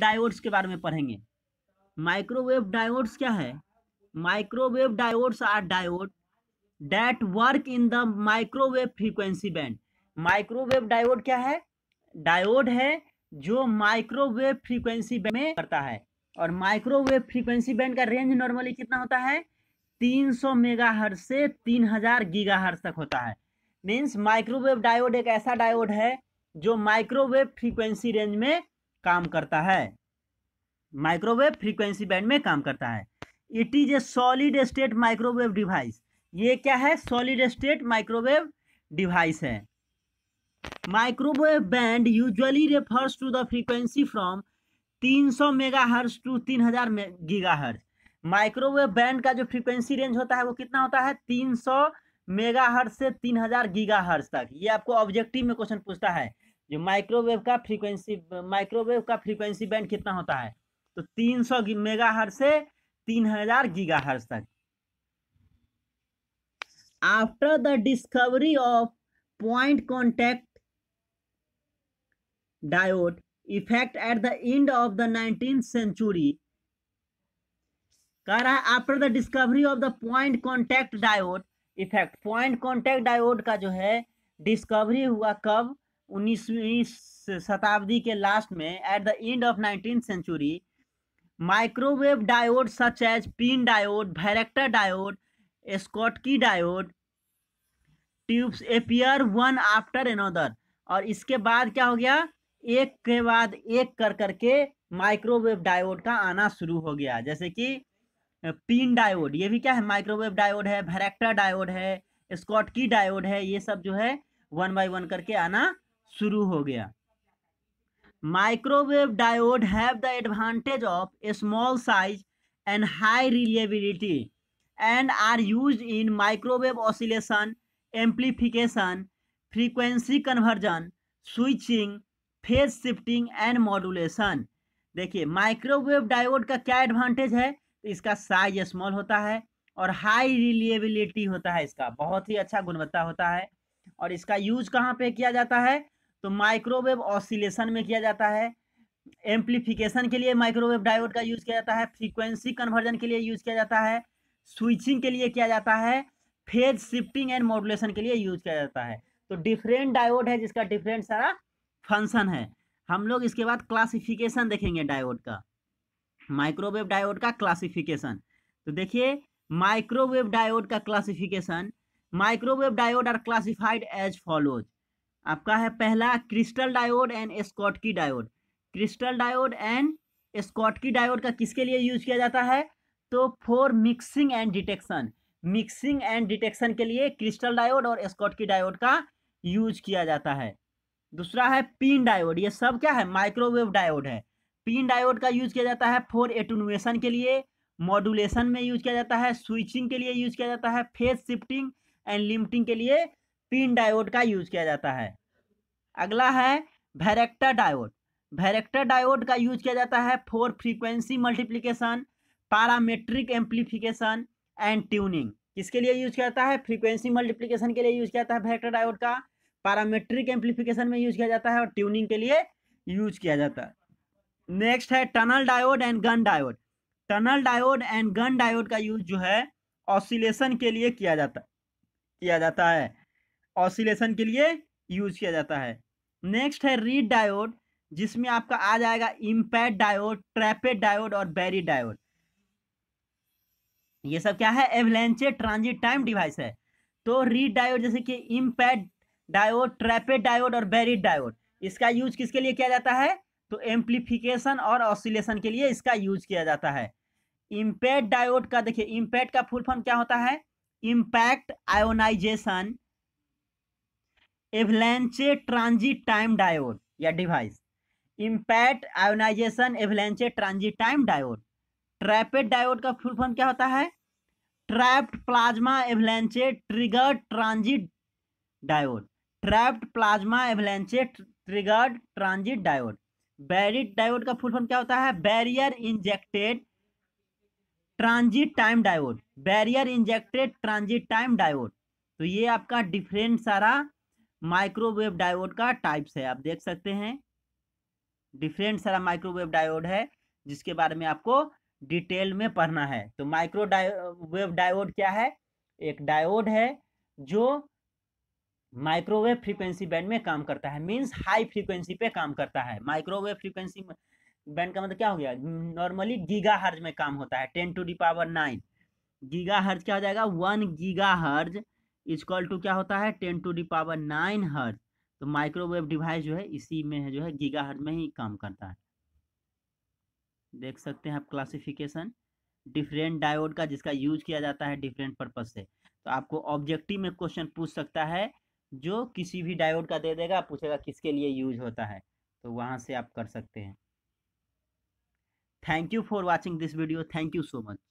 diodes के बारे में पढ़ेंगे माइक्रोवेव डायोड्स क्या है microwave diodes are diode that work in the microwave frequency band microwave diode क्या है डायोड है जो माइक्रोवेव फ्रीक्वेंसी बैंड में करता है और माइक्रोवेव फ्रीक्वेंसी बैंड का रेंज नॉर्मली कितना होता है 300 मेगाहर्ट से 3000 गीगाहर्ट तक होता है मीन्स माइक्रोवेव डायोड एक ऐसा डायोड है जो माइक्रोवेव फ्रीक्वेंसी रेंज में काम करता है माइक्रोवेव फ्रीक्वेंसी बैंड में काम करता है it is a solid state microwave device ये क्या है सॉलिड स्टेट माइक्रोवेव डिवाइस है microwave band usually refers to the frequency from 300 hertz to तीन गीगा हर्स माइक्रोवेव बैंड का जो फ्रीक्वेंसी रेंज होता है वो कितना होता है 300 हर्स से 3000 हर्स तक ये आपको ऑब्जेक्टिव में क्वेश्चन पूछता है जो माइक्रोवेव का फ्रीक्वेंसी माइक्रोवेव का फ्रीक्वेंसी बैंड कितना होता है तो 300 सौ मेगा हर से 3000 हजार गीगा तक after the discovery of point contact diode effect at the end of the nineteen century कह रहा है after the discovery of the point contact diode effect point contact diode का जो है डिस्कवरी हुआ कब उन्नीसवीं शताब्दी के लास्ट में at the end of nineteen century microwave diode such as PIN diode varactor diode Schottky diode tubes appear one after another और इसके बाद क्या हो गया एक के बाद एक कर करके माइक्रोवेव डायोड का आना शुरू हो गया जैसे कि पिन डायोड ये भी क्या है माइक्रोवेव डायोड है भैरेक्टर डायोड है स्कॉटकी डायोड है ये सब जो है वन बाई वन करके आना शुरू हो गया microwave diode have the advantage of a small size and high reliability and are use in microwave oscillation amplification frequency conversion switching phase shifting and modulation देखिए माइक्रोवेव डायोड का क्या advantage है तो इसका साइज स्मॉल होता है और high reliability होता है इसका बहुत ही अच्छा गुणवत्ता होता है और इसका यूज कहाँ पे किया जाता है तो माइक्रोवेव ऑसिलेशन में किया जाता है एम्प्लीफिकेशन के लिए माइक्रोवेव डायोड का यूज़ किया जाता है फ्रीक्वेंसी कन्वर्जन के लिए यूज़ किया जाता है स्विचिंग के लिए किया जाता है फेज शिफ्टिंग एंड मॉडुलेशन के लिए यूज किया जाता है तो डिफरेंट डायोड है जिसका डिफरेंट सारा फंक्शन है हम लोग इसके बाद क्लासिफिकेशन देखेंगे डायोड का माइक्रोवेव डायोड का क्लासिफिकेशन तो देखिए माइक्रोवेव डायोड का classification microwave diode are classified as follows आपका है पहला क्रिस्टल डायोड एंड की diode crystal diode and Schottky diode का किसके लिए यूज किया जाता है तो for mixing and detection mixing and detection के लिए क्रिस्टल डायोड और की डायोड का यूज किया जाता है दूसरा है पिन डायोड ये सब क्या है माइक्रोवेव डायोड है पिन डायोड का यूज किया जाता है फॉर एटोनुएशन के लिए मॉडुलेशन में यूज किया जाता है स्विचिंग के लिए यूज किया जाता है फेस शिफ्टिंग एंड लिमिटिंग के लिए पिन डायोड का यूज किया जाता है अगला है भैरेक्टर डायोड भैरेक्टर डायोड का यूज किया जाता है for frequency multiplication parametric amplification and tuning किसके लिए यूज किया जाता है फ्रीक्वेंसी मल्टीप्लीकेशन के लिए यूज किया जाता है भैरेक्टर डायोड का पारामेट्रिक एम्पलीफिकेशन में यूज किया जाता है और ट्यूनिंग के लिए यूज किया जाता है नेक्स्ट है tunnel diode and Gunn diode tunnel diode and Gunn diode का यूज जो है ऑसिलेशन के लिए किया जाता किया जाता है ऑसिलेशन के लिए यूज किया जाता है नेक्स्ट है रीड डायोड जिसमें आपका आ जाएगा इम्पैक्ट डायोड ट्रैपेड डायोड और बैरी डायोड ये सब क्या है एवलेंचे ट्रांजिट टाइम डिवाइस है तो रीड डायोड जैसे कि इम्पैक्ट डायोड ट्रैपेड डायोड और बैरी डायोड इसका यूज किसके लिए किया जाता है तो एम्प्लीफिकेशन और ऑसिलेशन के लिए इसका यूज किया जाता है इम्पैक्ट डायोड का देखिए इम्पैक्ट का फुल फॉर्म क्या होता है impact ionisation avalanche transit time diode या device impact ionisation avalanche transit time diode TRAPATT diode का फुल फॉर्म क्या होता है trapped plasma avalanche triggered transit diode trapped plasma avalanche triggered transit diode BARITT diode का full form क्या होता है barrier injected transit time diode barrier injected transit time diode तो ये आपका डिफरेंट सारा माइक्रोवेव डायोड का टाइप्स है आप देख सकते हैं डिफरेंट सारा माइक्रोवेव डायोड है जिसके बारे में आपको डिटेल में पढ़ना है तो माइक्रो वेव डायोड क्या है एक डायोड है जो माइक्रोवेव फ्रीक्वेंसी बैंड में काम करता है मींस हाई फ्रीक्वेंसी पे काम करता है माइक्रोवेव फ्रीक्वेंसी बैंड का मतलब क्या हो गया नॉर्मली गीगा हर्ज में काम होता है ten to the power nine giga hertz क्या हो जाएगा one giga hertz equal to क्या होता है ten to the power nine hertz तो माइक्रोवेव डिवाइस जो है इसी में है जो है गीगा हर्ज में ही काम करता है देख सकते हैं आप क्लासिफिकेशन डिफरेंट डायोड का जिसका यूज किया जाता है डिफरेंट पर्पज से तो आपको ऑब्जेक्टिव में क्वेश्चन पूछ सकता है जो किसी भी डायोड का दे देगा पूछेगा किसके लिए यूज होता है तो वहां से आप कर सकते हैं thank you for watching this video thank you so much